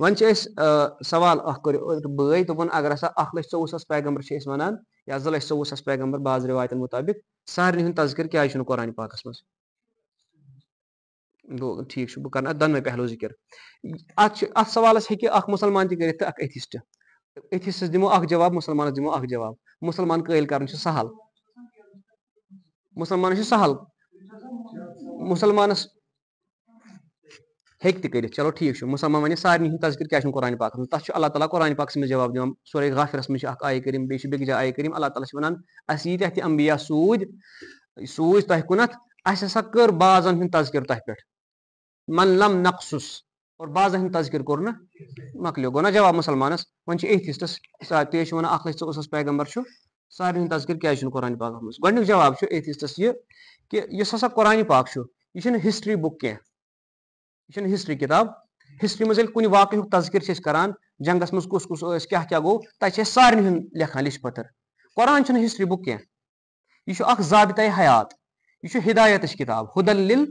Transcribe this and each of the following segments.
one سے سوال دوٚپُن اگر ہسا ژوٚوُہ ساس پیغمبر وَنان یا ژوٚوُہ ساس پیغمبر باذر وادی مطابق سارے تذکر کیا قرآن چھُ بہٕ ٹھیک اَتھ دونوں پہلو ذکر ات سوال ہی ہسلمان ترتسٹ اتس جواب مسلمان دواب مسلمان قل کر سہل مسلمان سہل مسلمانس ہیٚکہِ تہِ کٔرِتھ چلو ٹھیٖک چھُ مُسلمان وَنہِ سارنٕے ہُنٛد تذکر کیٛاہ چھُ قرآن پاکَس منٛز تَتھ چھُ اللہ تعالیٰ قرآن پاکَس منٛز جواب دِوان سورُے غافرَس منٛز چھِ اَکھ آیہِ کٔرِم بیٚیہِ چھِ بیٚکِس جایہِ آیہِ کٔرِم اللہ تعالیٰ چھِ وَنان اَسہِ ییٖتیٛاہ تہِ اَمبیا سوٗدۍ سوٗزۍ تۄہہِ کُنَتھ اَسہِ ہَسا کٔر بازَن ہُنٛد تذکِر تۄہہِ پٮ۪ٹھ من لم نقصُس اور بازَن ہُنٛد تذکِر کوٚر نہٕ مۄکلیو گوٚو نہ جواب مُسلمانَس وۄنۍ چھِ ایتھِسٹَس تُہۍ چھِ وَنان اَکھ لَچھ ژٕ اوسُس پیغمبر چھُ سارنٕے ہُنٛد تذکِر کیٛازِ چھُنہٕ قرآن پاکَس منٛز گۄڈنیُک جواب چھُ ایتھِسٹَس یہِ کہِ یُس ہَسا قرآنہِ پاک چھُ یہِ چھُنہٕ ہِسٹرٛی بُک کینٛہہ یہ ہسٹری کتاب ہسٹری مزید کن تذکر کران جنگس مز کس کس کیا کیا گو گوشت سارن لکھان لچھ پتر قرآن ہسٹری بک کی یہ اخ زابطۂ حیات یہ ہدایت کتاب ہدل لل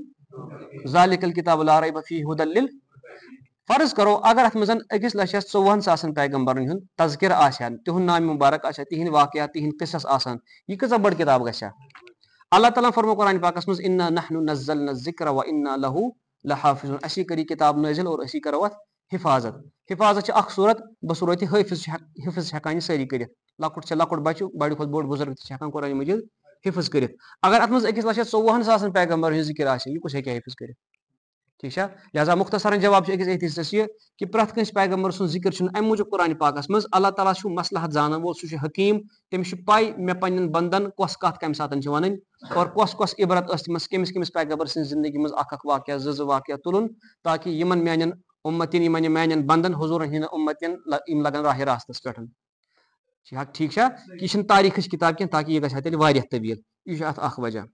زال کتاب لارۂ فی ہدل لل فرض کرو اگر ات مزن اکس لچہ ساسن پیغمبرن تذکر آن نام مبارک تہند واقعات قصص آسان یہ کیسا بڑ کتاب گشا اللہ تعالیٰ فرمو قرآن پاکس مز نا نحن نزلنا الذکر و ان لہو لحافظ اسی کری کتاب نازل اور اسی کرو ات حفاظت حفاظت چھ اکھ صورت بصورت حفظ حفظ ہیکان سری کرت لکٹ چھ لکٹ بچو بڑی کھت بوڑ بزرگ چھ ہیکان قران مجید حفظ کرت اگر ات مز 1 لاکھ 24 ہزار پیغمبر ہن ذکر آسی یہ کس ہیکہ حفظ کرت ٹھیک چھا لہذا مختصر جواب اکس احتیاس یہ کہ پریت کنس پیغمبر سن ذکر امہ موجود قرآن پاکس مز اللہ تعالیٰ مسلحت زان وول سہ حکیم تمس پائی مے پن بندن کس کت کم سات ون اور کس کس عبرت تم کمس کمس پیغمبر سن زندگی مز اخ واقعہ زز واقعہ تلن تاکہ یمن میان امتن یمن میان بندن حضور ہند امتن لگن راہ راستس پہ ٹھیک چھا یہ تاریخ کتاب کی تاکہ یہ گھا تیل واریاہ طویل یہ ات اخ وجہ